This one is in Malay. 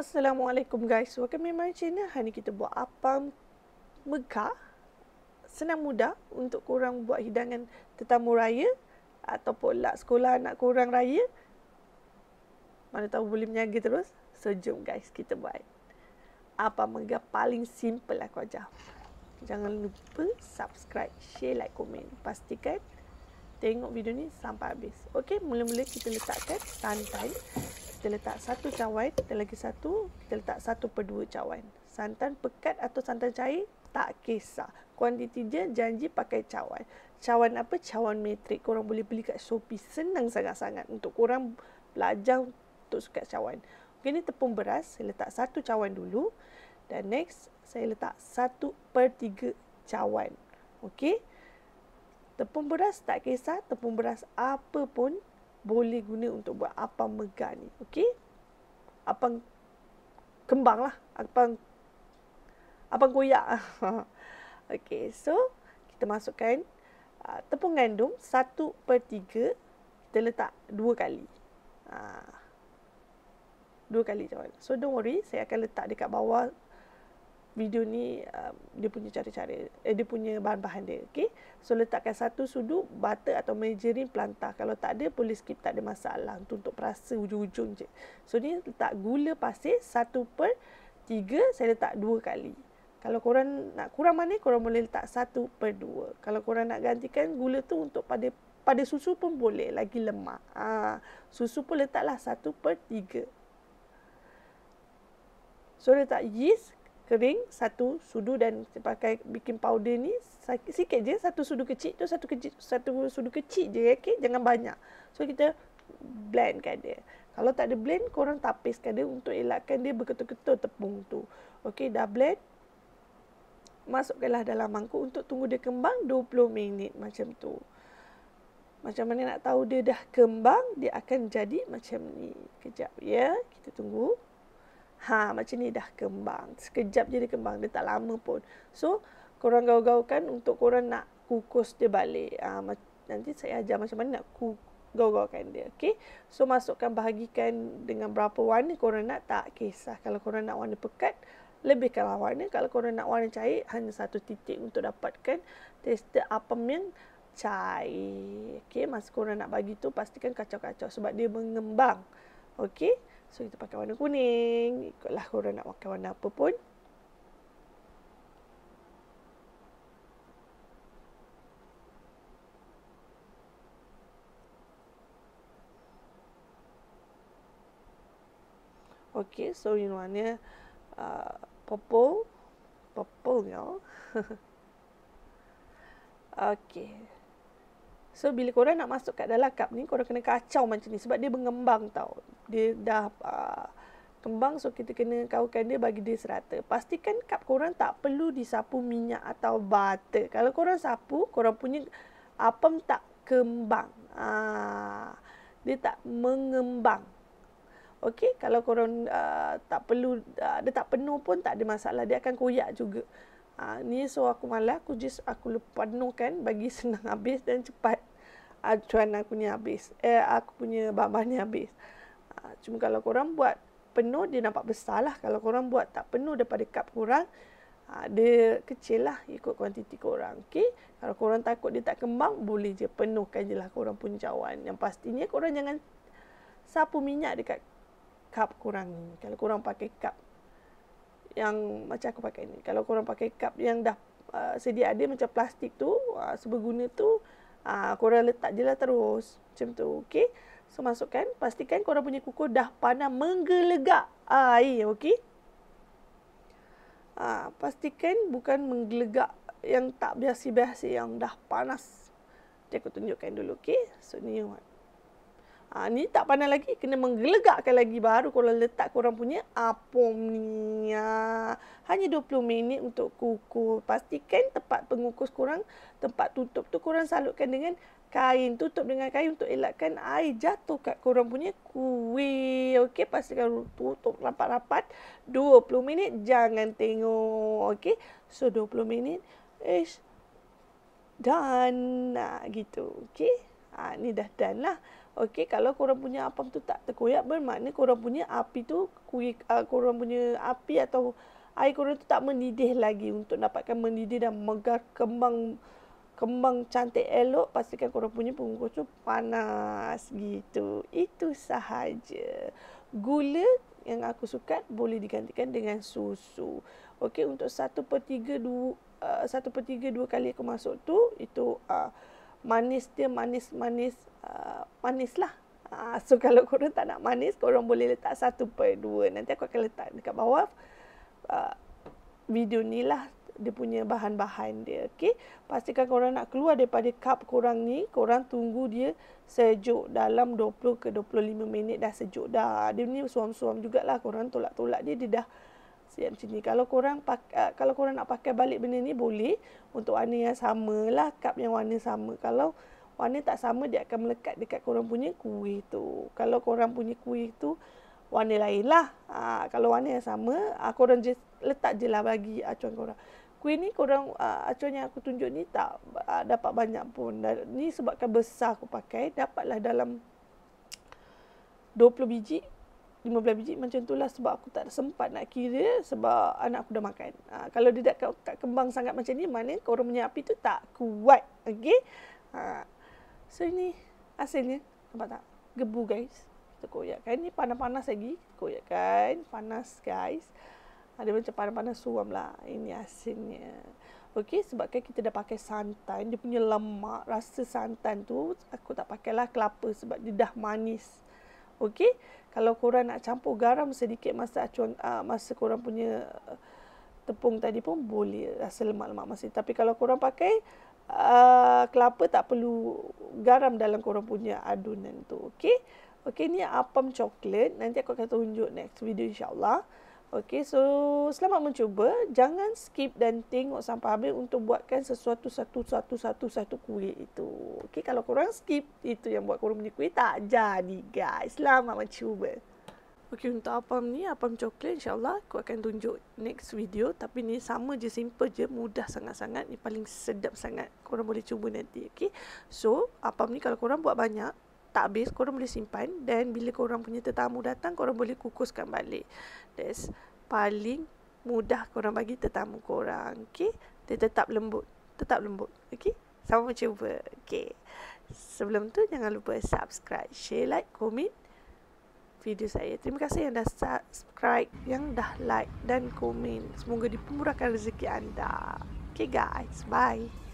Assalamualaikum guys. Welcome to my channel. Hari ni kita buat apam megah. Senang mudah untuk korang buat hidangan tetamu raya ataupun lak sekolah anak korang raya. Mana tahu boleh menyaga terus. So, jom guys kita buat. Apam megah paling simple lah kau ajar. Jangan lupa subscribe, share, like, komen. Pastikan tengok video ni sampai habis. Okay, mula-mula kita letakkan santan kita letak satu cawan dan lagi satu kita letak satu per dua cawan. Santan pekat atau santan cair tak kisah. Kuantiti dia janji pakai cawan. Cawan apa? Cawan metrik. Korang boleh beli kat Shopee. Senang sangat-sangat untuk korang belajar untuk suka cawan. Okey ni tepung beras. Saya letak satu cawan dulu. Dan next saya letak satu per tiga cawan. Okay. Tepung beras tak kisah. Tepung beras apa pun boleh guna untuk buat apam megah ni. Okey? Apam kembang lah. Apam, apam koyak. Okey, so kita masukkan ah, tepung gandum 1 per 3. Kita letak 2 kali. Uh, ah, 2 kali cawan. So don't worry, saya akan letak dekat bawah video ni um, dia punya cara-cara eh, dia punya bahan-bahan dia okey so letakkan satu sudu butter atau margarin pelantar kalau tak ada boleh skip tak ada masalah untuk, untuk perasa ujung-ujung je so ni letak gula pasir 1 per 3 saya letak dua kali kalau korang nak kurang mana? korang boleh letak 1 per 2 kalau korang nak gantikan gula tu untuk pada pada susu pun boleh lagi lemak ha, susu pun letaklah 1 per 3 So letak yeast kering satu sudu dan pakai bikin powder ni sikit je satu sudu kecil tu satu kecil satu sudu kecil je okey jangan banyak so kita blend kan dia kalau tak ada blend korang tapiskan dia untuk elakkan dia berketul-ketul tepung tu okey dah blend masukkanlah dalam mangkuk untuk tunggu dia kembang 20 minit macam tu macam mana nak tahu dia dah kembang dia akan jadi macam ni kejap ya kita tunggu Ha macam ni dah kembang. Sekejap je dia kembang. Dia tak lama pun. So korang gaul-gaulkan untuk korang nak kukus dia balik. Ha, ma- nanti saya ajar macam mana nak ku- gaul kan dia. Okay. So masukkan bahagikan dengan berapa warna korang nak. Tak kisah. Kalau korang nak warna pekat. Lebihkanlah warna. Kalau korang nak warna cair. Hanya satu titik untuk dapatkan tester apa yang cair. Okay. Masa korang nak bagi tu pastikan kacau-kacau. Sebab dia mengembang. Okay. So kita pakai warna kuning Ikutlah korang nak pakai warna apa pun Okay, so ini warna uh, purple. Purple, ya. okay. So bila korang nak masuk kat dalam kap ni korang kena kacau macam ni sebab dia mengembang tau. Dia dah uh, kembang so kita kena kawalkan dia bagi dia serata. Pastikan cup korang tak perlu disapu minyak atau butter. Kalau korang sapu, korang punya apem tak kembang. Ah, dia tak mengembang. Okey, kalau korang uh, tak perlu uh, dia tak penuh pun tak ada masalah. Dia akan koyak juga. Uh, ni so aku malah aku just aku penuhkan bagi senang habis dan cepat acuan ah, aku ni habis. Eh, aku punya bahan ni habis. Uh, cuma kalau korang buat penuh, dia nampak besar lah. Kalau korang buat tak penuh daripada cup korang, uh, dia kecil lah ikut kuantiti korang. Okay? Kalau korang takut dia tak kembang, boleh je penuhkan je lah korang punya cawan. Yang pastinya korang jangan sapu minyak dekat cup korang ni. Kalau korang pakai cup yang macam aku pakai ni. Kalau korang pakai cup yang dah uh, sedia ada macam plastik tu, uh, seberguna tu, uh, korang letak je lah terus. Macam tu, okey? So, masukkan. Pastikan korang punya kuku dah panas menggelegak air, okey? Uh, pastikan bukan menggelegak yang tak biasa-biasa yang dah panas. Jadi, aku tunjukkan dulu, okey? So, ni yang Ha, ni tak pandai lagi, kena menggelegakkan lagi baru korang letak korang punya apom ni. Ha, hanya 20 minit untuk kukus. Pastikan tempat pengukus korang, tempat tutup tu korang salutkan dengan kain. Tutup dengan kain untuk elakkan air jatuh kat korang punya kuih. Okey, pastikan tutup rapat-rapat. 20 minit, jangan tengok. Okey, so 20 minit. Ish. Done. Ha, gitu. Okey. Ha, ni dah done lah. Okey, kalau korang punya apam tu tak terkoyak bermakna korang punya api tu kuih, ah, uh, korang punya api atau air korang tu tak mendidih lagi untuk dapatkan mendidih dan megar kembang kembang cantik elok pastikan korang punya pengukus tu panas gitu. Itu sahaja. Gula yang aku suka boleh digantikan dengan susu. Okey, untuk 1 per 3 2 uh, 1 per 3 2 kali aku masuk tu itu uh, manis dia manis-manis Uh, manis lah. Uh, so kalau korang tak nak manis, korang boleh letak satu per dua. Nanti aku akan letak dekat bawah uh, video ni lah dia punya bahan-bahan dia. Okay? Pastikan korang nak keluar daripada cup korang ni, korang tunggu dia sejuk dalam 20 ke 25 minit dah sejuk dah. Dia ni suam-suam jugalah korang tolak-tolak dia, dia dah siap macam ni. Kalau korang, pakai, uh, kalau korang nak pakai balik benda ni boleh untuk warna yang sama lah, cup yang warna sama. Kalau warna tak sama dia akan melekat dekat korang punya kuih tu. Kalau korang punya kuih tu warna lain lah. Ha, kalau warna yang sama, ha, korang just letak je lah bagi acuan korang. Kuih ni korang, ha, acuan yang aku tunjuk ni tak ha, dapat banyak pun. Dan ni sebabkan besar aku pakai, dapatlah dalam 20 biji, 15 biji macam tu lah sebab aku tak sempat nak kira sebab anak aku dah makan. Ha, kalau dia dah kembang sangat macam ni, mana korang punya api tu tak kuat. Okay? Ha, So ini hasilnya. Nampak tak? Gebu guys. Kita koyakkan. Ini panas-panas lagi. Koyakkan. Panas guys. Ada macam panas-panas suam lah. Ini hasilnya. Okey sebabkan kita dah pakai santan. Dia punya lemak. Rasa santan tu. Aku tak pakai lah kelapa. Sebab dia dah manis. Okey. Kalau korang nak campur garam sedikit. Masa, acuan, uh, masa korang punya uh, tepung tadi pun boleh. Rasa lemak-lemak masih. Tapi kalau korang pakai... Ah, kelapa tak perlu garam dalam korang punya adunan tu. Okey. Okey ni apam coklat. Nanti aku akan tunjuk next video insya-Allah. Okey, so selamat mencuba. Jangan skip dan tengok sampai habis untuk buatkan sesuatu satu satu satu satu kuih itu. Okey, kalau korang skip itu yang buat korang punya kuih tak jadi guys. Selamat mencuba. Okay untuk apam ni, apam coklat insyaAllah aku akan tunjuk next video. Tapi ni sama je, simple je, mudah sangat-sangat. Ni paling sedap sangat. Korang boleh cuba nanti, okay? So, apam ni kalau korang buat banyak, tak habis, korang boleh simpan. Dan bila korang punya tetamu datang, korang boleh kukuskan balik. That's paling mudah korang bagi tetamu korang, okey. Dia tetap lembut, tetap lembut, okay? Sama cuba, okay? Sebelum tu, jangan lupa subscribe, share, like, komen video saya. Terima kasih yang dah subscribe, yang dah like dan komen. Semoga dipermurahkan rezeki anda. Okay guys, bye.